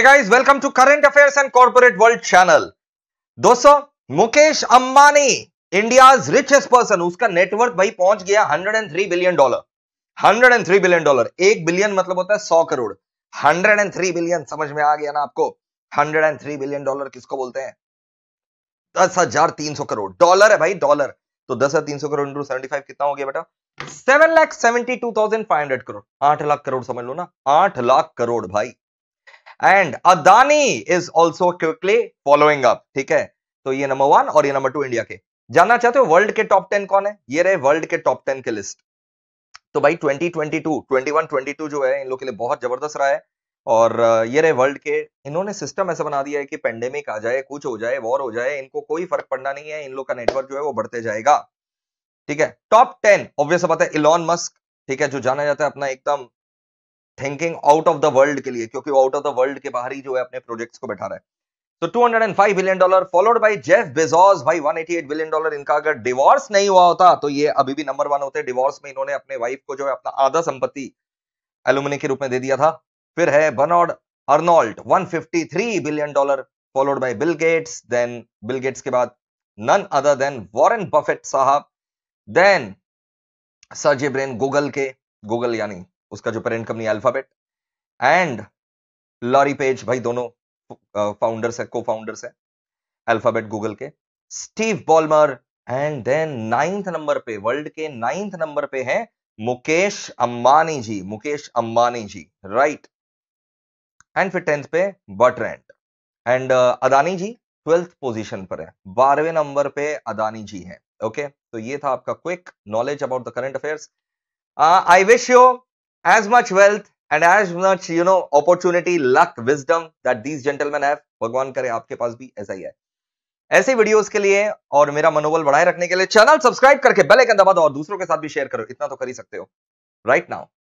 Guys welcome to current affairs and corporate world channel दोस्तों Mukesh Ambani India richest person उसका network भाई पहुंच गया 103 बिलियन डॉलर 103 बिलियन डॉलर एक बिलियन मतलब होता है सौ करोड़ 103 बिलियन समझ में आ गया ना आपको 103 बिलियन डॉलर किसको बोलते हैं दस हजार तीन सौ करोड़ डॉलर है भाई डॉलर तो दस हजार तीन सौ करोड़ इंटू सेवेंटी फाइव कितना हो गया बेटा seven lakh seventy two thousand five hundred crore आठ लाख करोड़ समझ लो ना आठ लाख करोड़ भाई and Adani is also quickly following up ठीक है तो ये नंबर वन और ये नंबर टू इंडिया के जानना चाहते हो वर्ल्ड के टॉप टेन कौन है ये रहे वर्ल्ड के टॉप टेन के लिस्ट तो भाई 2022 21 22 जो है इन लोग के लिए बहुत जबरदस्त रहा है और ये रहे वर्ल्ड के इन्होंने सिस्टम ऐसा बना दिया है कि पेंडेमिक आ जाए कुछ हो जाए वॉर हो जाए इनको कोई फर्क पड़ना नहीं है इन लोग का नेटवर्क जो है वो बढ़ते जाएगा ठीक है टॉप टेन ऑब्वियस बात है इलॉन मस्क ठीक है जो जाना जाता है अपना एकदम thinking out of the world के लिए क्योंकि वो आउट ऑफ द वर्ल्ड के बाहर ही जो है अपने प्रोजेक्ट्स को बैठा रहा है तो 205 billion dollar followed by Jeff Bezos भाई 188 बिलियन डॉलर इनका अगर डिवोर्स नहीं हुआ होता तो ये अभी भी नंबर वन होते डिवोर्स में इन्होंने अपने वाइफ को जो है अपना आधा संपत्ति एलुमिनी के रूप में दे दिया था फिर है Bernard Arnault 153 billion dollar followed by Bill Gates then Bill Gates के बाद none other than Warren Buffett साहब देन सर्जे ब्रेन गूगल के गूगल यानी उसका जो parent company Alphabet and Larry Page भाई दोनों फाउंडर्स है को फाउंडर्स है अल्फाबेट गूगल के Steve Ballmer and then ninth number पे वर्ल्ड के नाइन्थ नंबर पे है मुकेश अंबानी जी मुकेश अंबानी जी राइट एंड फिर टेंथ पे बटरेंट and Adani ji twelfth position पर है बारहवें नंबर पे अदानी जी हैं ओके okay? तो ये था आपका quick knowledge about the current affairs I wish you as much wealth and as much you know opportunity luck wisdom that these gentlemen have भगवान करे आपके पास भी ऐसा ही है ऐसे वीडियोस के लिए और मेरा मनोबल बढ़ाए रखने के लिए चैनल सब्सक्राइब करके बेल आइकन दबा दो और दूसरों के साथ भी शेयर करो इतना तो कर ही सकते हो राइट नाउ